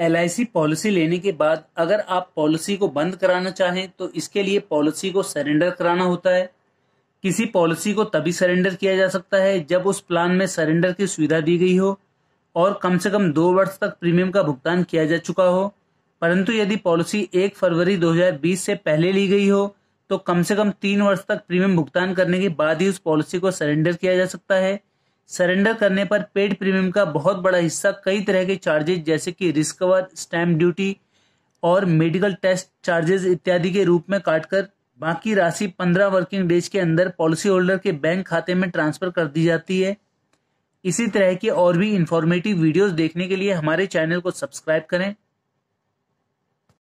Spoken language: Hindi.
एल पॉलिसी लेने के बाद अगर आप पॉलिसी को बंद कराना चाहें तो इसके लिए पॉलिसी को सरेंडर कराना होता है किसी पॉलिसी को तभी सरेंडर किया जा सकता है जब उस प्लान में सरेंडर की सुविधा दी गई हो और कम से कम दो वर्ष तक प्रीमियम का भुगतान किया जा चुका हो परंतु यदि पॉलिसी 1 फरवरी 2020 से पहले ली गई हो तो कम से कम तीन वर्ष तक प्रीमियम भुगतान करने के बाद ही उस पॉलिसी को सरेंडर किया जा सकता है सरेंडर करने पर पेड प्रीमियम का बहुत बड़ा हिस्सा कई तरह के चार्जेज जैसे कि रिस्कवर स्टैम्प ड्यूटी और मेडिकल टेस्ट चार्जेज इत्यादि के रूप में काटकर बाकी राशि पंद्रह वर्किंग डेज के अंदर पॉलिसी होल्डर के बैंक खाते में ट्रांसफर कर दी जाती है इसी तरह के और भी इंफॉर्मेटिव वीडियोस देखने के लिए हमारे चैनल को सब्सक्राइब करें